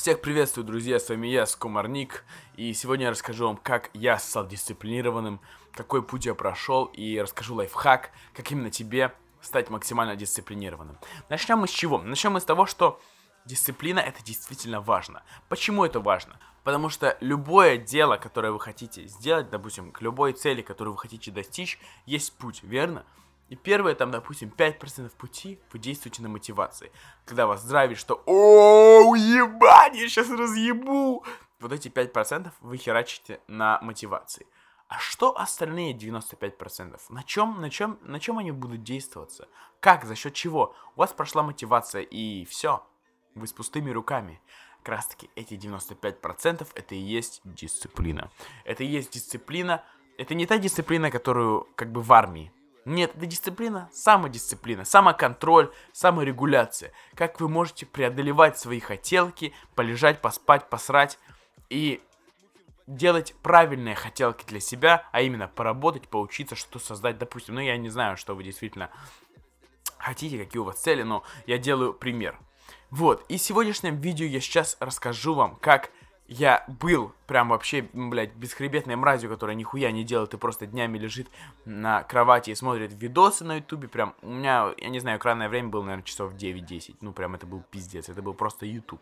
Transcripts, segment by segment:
Всех приветствую, друзья, с вами я, Скумарник, и сегодня я расскажу вам, как я стал дисциплинированным, какой путь я прошел, и расскажу лайфхак, как именно тебе стать максимально дисциплинированным. Начнем мы с чего? Начнем мы с того, что дисциплина это действительно важно. Почему это важно? Потому что любое дело, которое вы хотите сделать, допустим, к любой цели, которую вы хотите достичь, есть путь, верно? И первое, там, допустим, 5% пути вы действуете на мотивации. Когда вас здравит, что «О, ебать, я сейчас разъебу!» Вот эти 5% вы херачите на мотивации. А что остальные 95%? На чем, на чем, на чем они будут действоваться? Как, за счет чего? У вас прошла мотивация и все. Вы с пустыми руками. Как раз таки эти 95% это и есть дисциплина. Это и есть дисциплина. Это не та дисциплина, которую как бы в армии нет, это дисциплина, самодисциплина, самоконтроль, саморегуляция. Как вы можете преодолевать свои хотелки, полежать, поспать, посрать и делать правильные хотелки для себя, а именно поработать, поучиться, что создать, допустим, ну я не знаю, что вы действительно хотите, какие у вас цели, но я делаю пример. Вот, и в сегодняшнем видео я сейчас расскажу вам, как я был прям вообще, блядь, бесхребетной мразью, которая нихуя не делает и просто днями лежит на кровати и смотрит видосы на ютубе. Прям у меня, я не знаю, экранное время было, наверное, часов 9-10. Ну, прям это был пиздец, это был просто ютуб.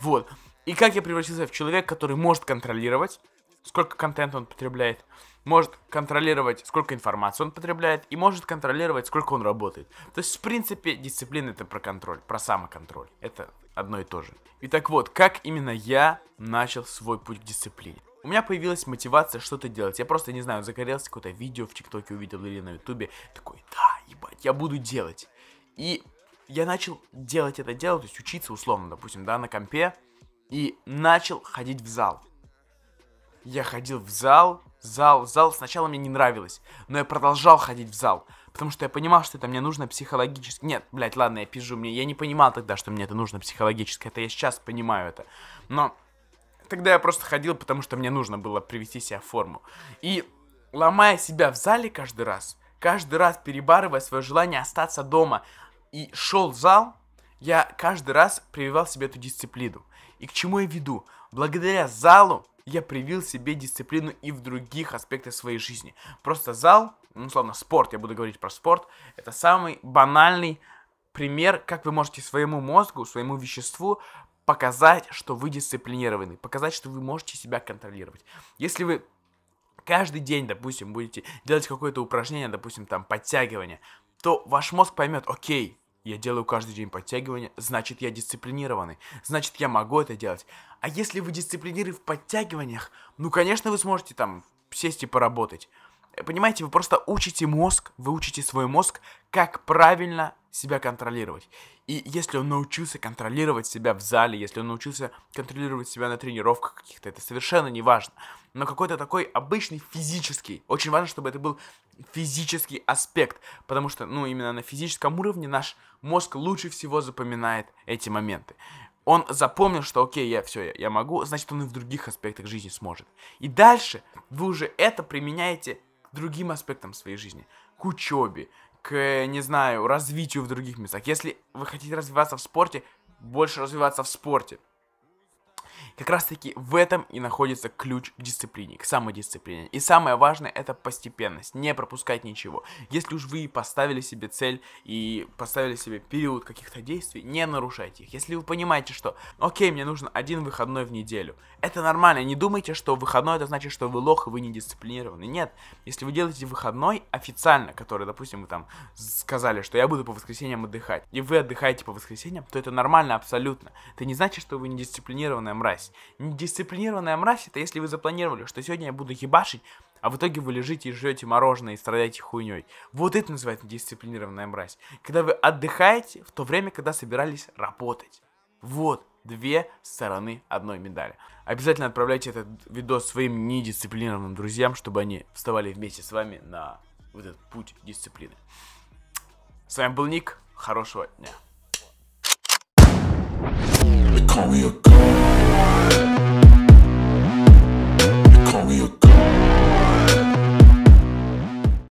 Вот. И как я превратился в человек, который может контролировать сколько контента он потребляет, может контролировать, сколько информации он потребляет, и может контролировать, сколько он работает. То есть, в принципе, дисциплина это про контроль, про самоконтроль. Это одно и то же. И так вот, как именно я начал свой путь к дисциплине? У меня появилась мотивация что-то делать. Я просто, не знаю, загорелся какое-то видео в ТикТоке, увидел или на Ютубе. Такой, да, ебать, я буду делать. И я начал делать это дело, то есть учиться условно, допустим, да, на компе. И начал ходить в зал я ходил в зал, зал, зал. Сначала мне не нравилось, но я продолжал ходить в зал, потому что я понимал, что это мне нужно психологически. Нет, блядь, ладно, я пижу мне я не понимал тогда, что мне это нужно психологически, это я сейчас понимаю это. Но тогда я просто ходил, потому что мне нужно было привести себя в форму. И ломая себя в зале каждый раз, каждый раз перебарывая свое желание остаться дома и шел в зал, я каждый раз прививал себе эту дисциплину. И к чему я веду? Благодаря залу я привил себе дисциплину и в других аспектах своей жизни. Просто зал, ну, словно спорт, я буду говорить про спорт, это самый банальный пример, как вы можете своему мозгу, своему веществу показать, что вы дисциплинированы, показать, что вы можете себя контролировать. Если вы каждый день, допустим, будете делать какое-то упражнение, допустим, там, подтягивание, то ваш мозг поймет, окей, я делаю каждый день подтягивания, значит я дисциплинированный, значит я могу это делать. А если вы дисциплинированы в подтягиваниях, ну конечно вы сможете там сесть и поработать. Понимаете, вы просто учите мозг, вы учите свой мозг, как правильно себя контролировать. И если он научился контролировать себя в зале, если он научился контролировать себя на тренировках каких-то, это совершенно не важно. Но какой-то такой обычный физический, очень важно, чтобы это был физический аспект, потому что, ну, именно на физическом уровне наш мозг лучше всего запоминает эти моменты он запомнил, что окей, я все, я, могу, значит, он и в других аспектах жизни сможет. И дальше вы уже это применяете к другим аспектам своей жизни, к учебе, к, не знаю, развитию в других местах. Если вы хотите развиваться в спорте, больше развиваться в спорте. Как раз таки в этом и находится ключ к дисциплине, к самодисциплине. И самое важное это постепенность, не пропускать ничего. Если уж вы поставили себе цель и поставили себе период каких-то действий, не нарушайте их. Если вы понимаете, что, окей, мне нужен один выходной в неделю, это нормально, не думайте, что выходной это значит, что вы лох и вы не дисциплинированы. Нет, если вы делаете выходной официально, который, допустим, вы там сказали, что я буду по воскресеньям отдыхать, и вы отдыхаете по воскресеньям, то это нормально абсолютно. Это не значит, что вы не дисциплинированная мразь мразь. Недисциплинированная мразь это если вы запланировали, что сегодня я буду ебашить, а в итоге вы лежите и жрете мороженое и страдаете хуйней. Вот это называется недисциплинированная мразь. Когда вы отдыхаете в то время, когда собирались работать. Вот две стороны одной медали. Обязательно отправляйте этот видос своим недисциплинированным друзьям, чтобы они вставали вместе с вами на вот этот путь дисциплины. С вами был Ник. Хорошего дня.